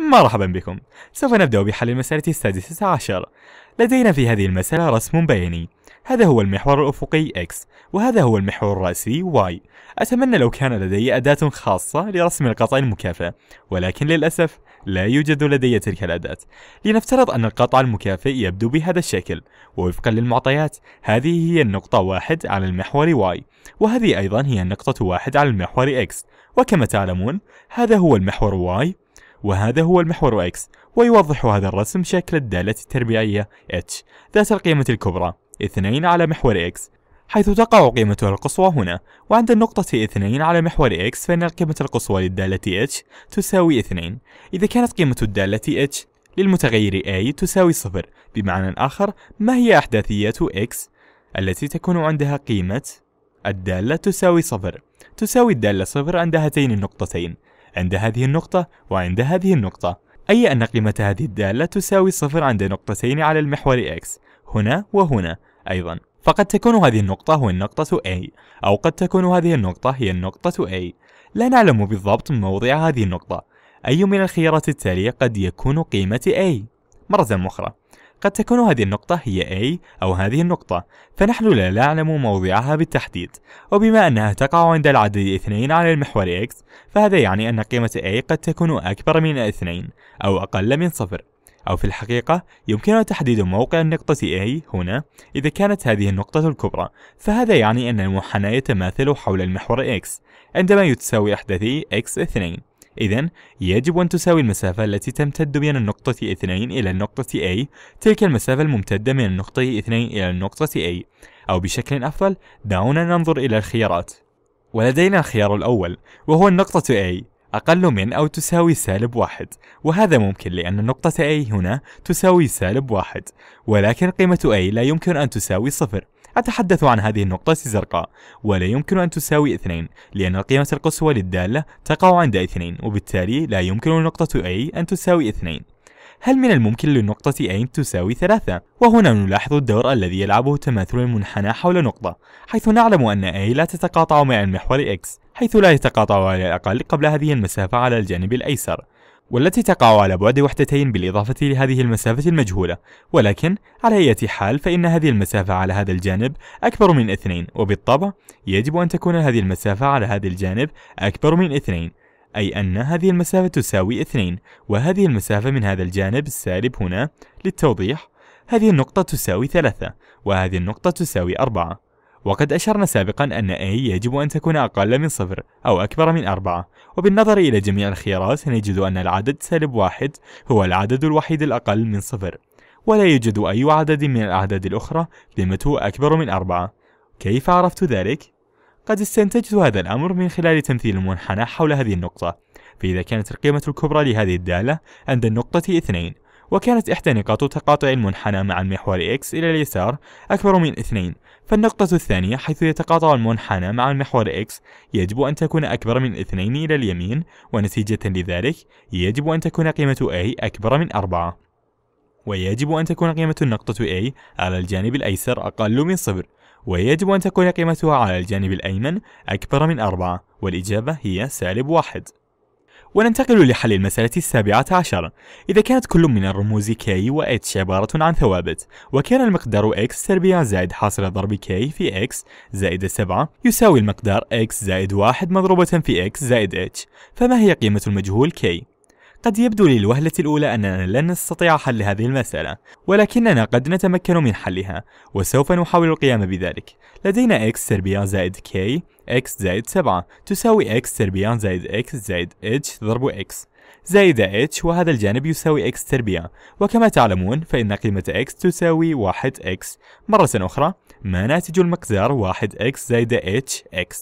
مرحبا بكم سوف نبدأ بحل المسألة السادسة عشر لدينا في هذه المسألة رسم بياني هذا هو المحور الأفقي X وهذا هو المحور الرأسي Y أتمنى لو كان لدي أداة خاصة لرسم القطع المكافئ ولكن للأسف لا يوجد لدي تلك الأداة لنفترض أن القطع المكافئ يبدو بهذا الشكل ووفقا للمعطيات هذه هي النقطة واحد على المحور Y وهذه أيضا هي النقطة واحد على المحور X وكما تعلمون هذا هو المحور Y وهذا هو المحور X ويوضح هذا الرسم شكل الدالة التربيعية H ذات القيمة الكبرى 2 على محور X حيث تقع قيمتها القصوى هنا وعند النقطة 2 على محور X فإن القيمة القصوى للدالة H تساوي 2 إذا كانت قيمة الدالة H للمتغير A تساوي صفر بمعنى آخر ما هي أحداثيات X التي تكون عندها قيمة الدالة تساوي صفر تساوي الدالة صفر عند هاتين النقطتين عند هذه النقطة وعند هذه النقطة أي أن قيمة هذه الدالة تساوي صفر عند نقطتين على المحور X هنا وهنا أيضا فقد تكون هذه النقطة هو النقطة A أو قد تكون هذه النقطة هي النقطة A لا نعلم بالضبط موضع هذه النقطة أي من الخيارات التالية قد يكون قيمة A مرة أخرى قد تكون هذه النقطة هي A أو هذه النقطة فنحن لا نعلم موضعها بالتحديد وبما أنها تقع عند العدد 2 على المحور X فهذا يعني أن قيمة A قد تكون أكبر من 2 أو أقل من صفر أو في الحقيقة يمكننا تحديد موقع النقطة A هنا إذا كانت هذه النقطة الكبرى فهذا يعني أن المنحنى يتماثل حول المحور X عندما يتساوي أحداثي x X2 إذا يجب أن تساوي المسافة التي تمتد من النقطة 2 إلى النقطة A تلك المسافة الممتدة من النقطة 2 إلى النقطة A أو بشكل أفضل دعونا ننظر إلى الخيارات ولدينا الخيار الأول وهو النقطة A أقل من أو تساوي سالب واحد وهذا ممكن لأن النقطة A هنا تساوي سالب واحد ولكن قيمة A لا يمكن أن تساوي صفر أتحدث عن هذه النقطة الزرقاء ولا يمكن أن تساوي اثنين لأن القيمة القصوى للدالة تقع عند اثنين وبالتالي لا يمكن لنقطة A أن تساوي اثنين هل من الممكن للنقطة A تساوي ثلاثة؟ وهنا نلاحظ الدور الذي يلعبه تماثل المنحنى حول نقطة حيث نعلم أن A لا تتقاطع مع المحور X حيث لا يتقاطع على الأقل قبل هذه المسافة على الجانب الأيسر والتي تقع على بعد وحدتين بالإضافة لهذه المسافة المجهولة ولكن على أي حال فإن هذه المسافة على هذا الجانب أكبر من اثنين وبالطبع يجب أن تكون هذه المسافة على هذا الجانب أكبر من اثنين أي أن هذه المسافة تساوي اثنين وهذه المسافة من هذا الجانب السالب هنا للتوضيح هذه النقطة تساوي ثلاثة وهذه النقطة تساوي أربعة وقد أشرنا سابقا أن A يجب أن تكون أقل من صفر أو أكبر من أربعة وبالنظر إلى جميع الخيارات نجد أن العدد سالب واحد هو العدد الوحيد الأقل من صفر ولا يوجد أي عدد من الأعداد الأخرى قيمته أكبر من أربعة كيف عرفت ذلك؟ قد استنتجت هذا الأمر من خلال تمثيل المنحنى حول هذه النقطة فإذا كانت القيمة الكبرى لهذه الدالة عند النقطة 2 وكانت إحدى نقاط تقاطع المنحنى مع المحور X إلى اليسار أكبر من 2 فالنقطة الثانية حيث يتقاطع المنحنى مع المحور X يجب أن تكون أكبر من 2 إلى اليمين ونتيجة لذلك يجب أن تكون قيمة A أكبر من 4 ويجب أن تكون قيمة النقطة A على الجانب الأيسر أقل من صفر ويجب أن تكون قيمتها على الجانب الأيمن أكبر من 4 والإجابة هي سالب واحد وننتقل لحل المسألة السابعة عشر إذا كانت كل من الرموز K و H عبارة عن ثوابت وكان المقدار x تربيع زائد حاصل ضرب K في x زائد 7 يساوي المقدار x زائد 1 مضروبة في x زائد h فما هي قيمة المجهول K؟ قد يبدو للوهلة الأولى أننا لن نستطيع حل هذه المسألة ولكننا قد نتمكن من حلها وسوف نحاول القيام بذلك لدينا x تربيع زائد K x زائد 7 تساوي x تربيع زائد x زائد h ضرب x زائد h وهذا الجانب يساوي x تربيع وكما تعلمون فإن قيمة x تساوي 1x مرة أخرى ما ناتج المقدار 1x زائد h x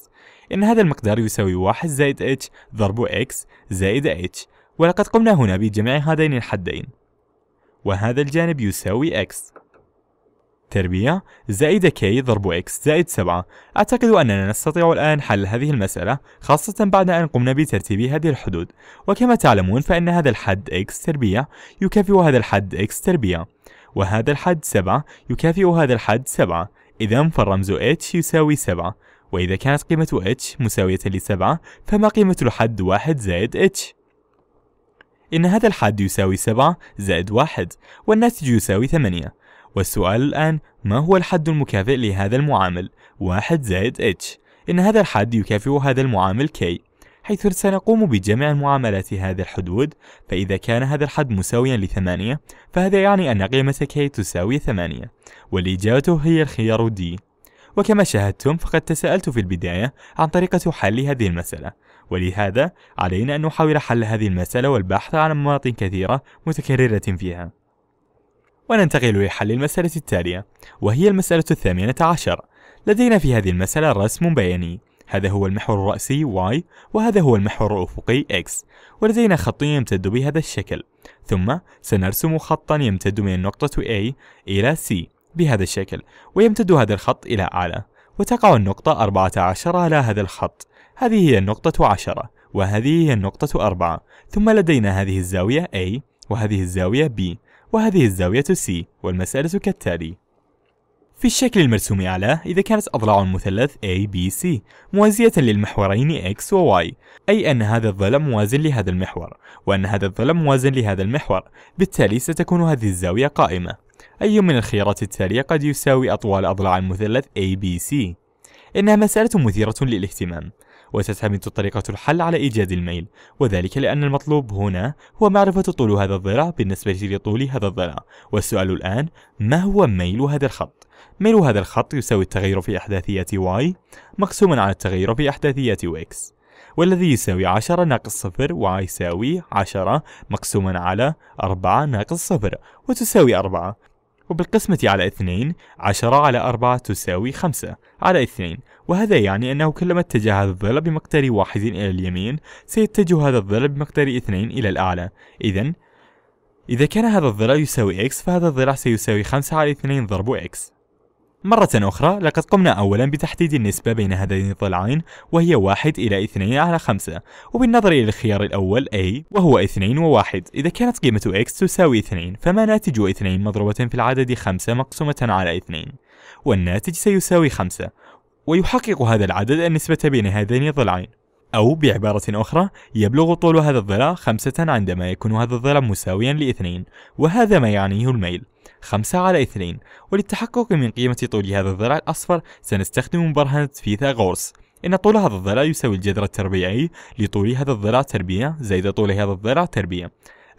إن هذا المقدار يساوي 1 زائد h ضرب x زائد h ولقد قمنا هنا بجمع هذين الحدين وهذا الجانب يساوي x تربية زائد k ضرب x زائد 7 أعتقد أننا نستطيع الآن حل هذه المسألة خاصة بعد أن قمنا بترتيب هذه الحدود وكما تعلمون فإن هذا الحد x تربية يكافئ هذا الحد x تربية وهذا الحد 7 يكافئ هذا الحد 7 إذا فالرمز h يساوي 7 وإذا كانت قيمة h مساوية ل ل7 فما قيمة الحد 1 زائد h؟ إن هذا الحد يساوي 7 زائد 1 والناتج يساوي 8 والسؤال الآن ما هو الحد المكافئ لهذا المعامل؟ واحد زائد h إن هذا الحد يكافئ هذا المعامل k حيث سنقوم بجمع معاملات هذا الحدود فإذا كان هذا الحد مساويا لثمانية فهذا يعني أن قيمة k تساوي ثمانية والإجابة هي الخيار d وكما شاهدتم فقد تساءلت في البداية عن طريقة حل هذه المسألة ولهذا علينا أن نحاول حل هذه المسألة والبحث عن مواطن كثيرة متكررة فيها وننتقل لحل المسألة التالية وهي المسألة الثامنة عشر لدينا في هذه المسألة رسم بياني هذا هو المحور الرأسي Y وهذا هو المحور الأفقي X ولدينا خط يمتد بهذا الشكل ثم سنرسم خطا يمتد من النقطة A إلى C بهذا الشكل ويمتد هذا الخط إلى أعلى وتقع النقطة 14 على هذا الخط هذه هي النقطة 10 وهذه هي النقطة 4 ثم لدينا هذه الزاوية A وهذه الزاوية B وهذه الزاوية C والمسألة كالتالي في الشكل المرسوم أعلاه إذا كانت أضلاع المثلث ABC موازية للمحورين X و Y أي أن هذا الضلع موازن لهذا المحور وأن هذا الضلع موازن لهذا المحور بالتالي ستكون هذه الزاوية قائمة أي من الخيارات التالية قد يساوي أطوال أضلاع المثلث ABC إنها مسألة مثيرة للاهتمام وتعتمد طريقة الحل على إيجاد الميل وذلك لأن المطلوب هنا هو معرفة طول هذا الضلع بالنسبة لطول هذا الضلع والسؤال الآن ما هو ميل هذا الخط؟ ميل هذا الخط يساوي التغير في أحداثية y مقسوما على التغير في أحداثية x والذي يساوي 10 ناقص 0 و يساوي 10 مقسوما على 4 ناقص 0 وتساوي 4 وبالقسمة على اثنين عشرة على أربعة تساوي خمسة على اثنين وهذا يعني أنه كلما اتجه هذا الضلع بمقدار واحد إلى اليمين سيتجه هذا الضلع بمقدار اثنين إلى الأعلى إذا إذا كان هذا الضلع يساوي x فهذا الضلع سيساوي خمسة على اثنين ضرب x مرة أخرى لقد قمنا أولا بتحديد النسبة بين هذين الضلعين وهي واحد إلى اثنين على خمسة وبالنظر إلى الخيار الأول A وهو اثنين وواحد إذا كانت قيمة X تساوي اثنين فما ناتج اثنين مضروبة في العدد خمسة مقسومة على اثنين والناتج سيساوي خمسة ويحقق هذا العدد النسبة بين هذين الضلعين أو بعبارة أخرى يبلغ طول هذا الضلع خمسة عندما يكون هذا الضلع مساويا لاثنين وهذا ما يعنيه الميل 5 على 2 وللتحقق من قيمة طول هذا الضلع الأصفر سنستخدم مبرهنة فيثاغورس إن طول هذا الضلع يساوي الجذر التربيعي لطول هذا الضلع تربيع زائد طول هذا الضلع تربيع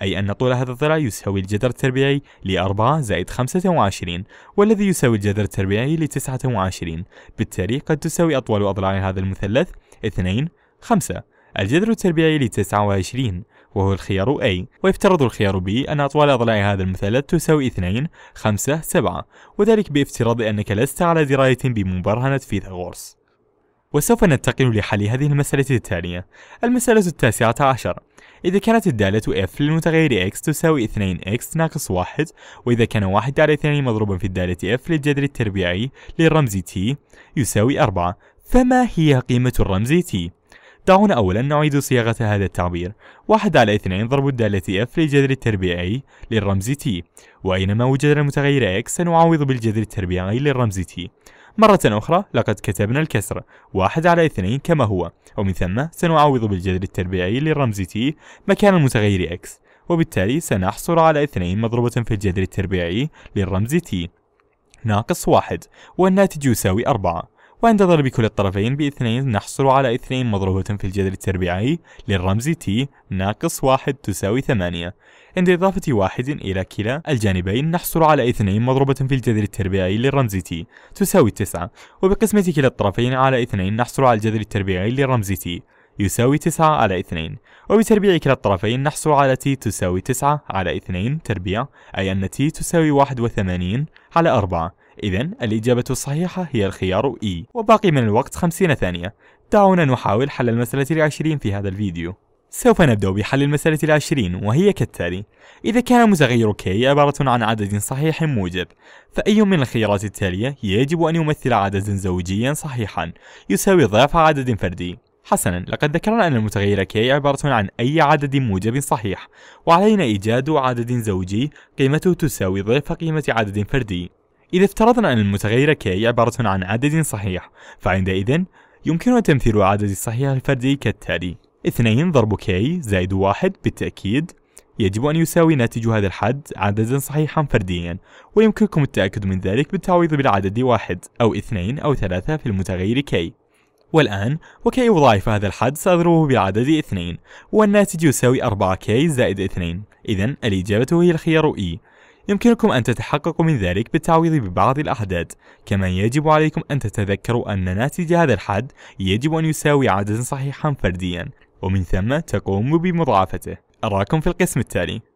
أي أن طول هذا الضلع يساوي الجذر التربيعي ل 4 زائد 25 والذي يساوي الجذر التربيعي ل 29 بالتالي قد تساوي أطول أضلاع هذا المثلث 2 5 الجذر التربيعي ل 29 وهو الخيار A ويفترض الخيار B أن أطوال أضلاع هذا المثلث تساوي 2 5 7 وذلك بافتراض أنك لست على دراية بمبرهنة فيثاغورس وسوف ننتقل لحل هذه المسألة التالية المسألة التاسعة عشر إذا كانت الدالة f للمتغير x تساوي 2x ناقص 1 وإذا كان 1 على 2 مضروبا في الدالة f للجذر التربيعي للرمز t يساوي 4 فما هي قيمة الرمز t؟ دعونا أولا نعيد صياغة هذا التعبير واحد على اثنين ضرب الدالة F للجذر التربيعي للرمز T وأينما وجد المتغير X سنعوض بالجذر التربيعي للرمز T مرة أخرى لقد كتبنا الكسر واحد على اثنين كما هو ومن ثم سنعوض بالجذر التربيعي للرمز T مكان المتغير X وبالتالي سنحصل على اثنين مضروبة في الجذر التربيعي للرمز T ناقص واحد والناتج يساوي أربعة وعند ضرب كل الطرفين باثنين نحصل على اثنين مضروبة في الجذر التربيعي للرمز t ناقص واحد تساوي ثمانية عند إضافة واحد إلى كلا الجانبين نحصل على اثنين مضروبة في الجذر التربيعي للرمز t تساوي تسعة وبقسمة كلا الطرفين على اثنين نحصل على الجذر التربيعي للرمز t يساوي 9 على 2 وبتربيع كلا الطرفين نحصل على تي تساوي 9 على 2 تربيع أي أن تي تساوي 81 على 4 إذا الإجابة الصحيحة هي الخيار E وباقي من الوقت 50 ثانية دعونا نحاول حل المسألة العشرين في هذا الفيديو سوف نبدأ بحل المسألة العشرين وهي كالتالي إذا كان متغير k عبارة عن عدد صحيح موجب فأي من الخيارات التالية يجب أن يمثل عددا زوجيا صحيحا يساوي ضعف عدد فردي حسنا لقد ذكرنا أن المتغير k عبارة عن أي عدد موجب صحيح وعلينا إيجاد عدد زوجي قيمته تساوي ضعف قيمة عدد فردي إذا افترضنا أن المتغير k عبارة عن عدد صحيح فعندئذ يمكننا تمثيل عدد الصحيح الفردي كالتالي 2 ضرب k زائد 1 بالتأكيد يجب أن يساوي ناتج هذا الحد عددا صحيحا فرديا ويمكنكم التأكد من ذلك بالتعويض بالعدد واحد أو اثنين أو ثلاثة في المتغير k والآن وكي أضاعف هذا الحد سأضربه بعدد 2 والناتج يساوي 4K زائد 2 إذا الإجابة هي الخيار E يمكنكم أن تتحققوا من ذلك بالتعويض ببعض الأحداث كما يجب عليكم أن تتذكروا أن ناتج هذا الحد يجب أن يساوي عددا صحيحا فرديا ومن ثم تقوم بمضاعفته أراكم في القسم التالي